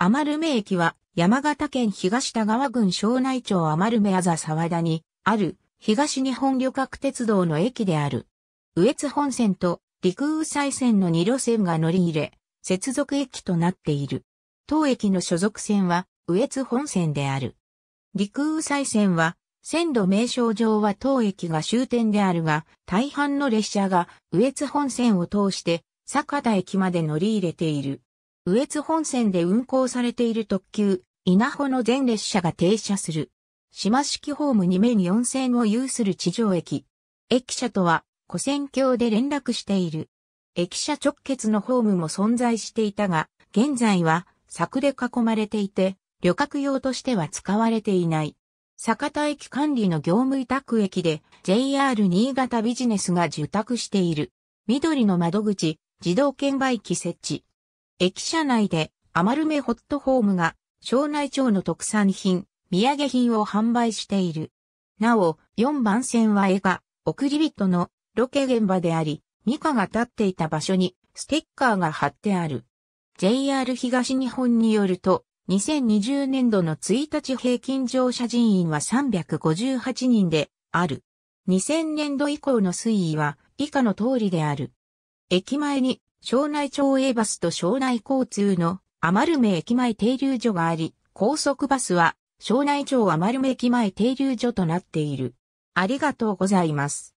アマルメ駅は山形県東田川郡庄内町アマルメあざ沢田にある東日本旅客鉄道の駅である。羽越本線と陸羽西線の2路線が乗り入れ、接続駅となっている。当駅の所属線は羽越本線である。陸羽西線は線路名称上は当駅が終点であるが、大半の列車が羽越本線を通して坂田駅まで乗り入れている。羽越本線で運行されている特急、稲穂の全列車が停車する。島式ホーム2面4線を有する地上駅。駅舎とは、古線橋で連絡している。駅舎直結のホームも存在していたが、現在は柵で囲まれていて、旅客用としては使われていない。坂田駅管理の業務委託駅で JR 新潟ビジネスが受託している。緑の窓口、自動券売機設置。駅舎内でアマルメホットホームが庄内町の特産品、土産品を販売している。なお、4番線は映画、送り人のロケ現場であり、ミカが立っていた場所にステッカーが貼ってある。JR 東日本によると、2020年度の1日平均乗車人員は358人である。2000年度以降の推移は以下の通りである。駅前に庄内町 A バスと庄内交通の余目駅前停留所があり、高速バスは庄内町余目駅前停留所となっている。ありがとうございます。